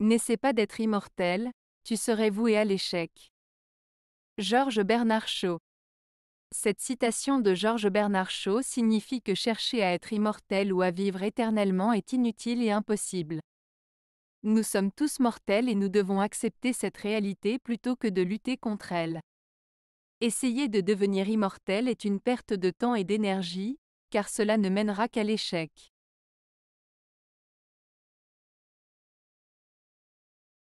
N'essaie pas d'être immortel, tu serais voué à l'échec. Georges Bernard Shaw Cette citation de Georges Bernard Shaw signifie que chercher à être immortel ou à vivre éternellement est inutile et impossible. Nous sommes tous mortels et nous devons accepter cette réalité plutôt que de lutter contre elle. Essayer de devenir immortel est une perte de temps et d'énergie, car cela ne mènera qu'à l'échec.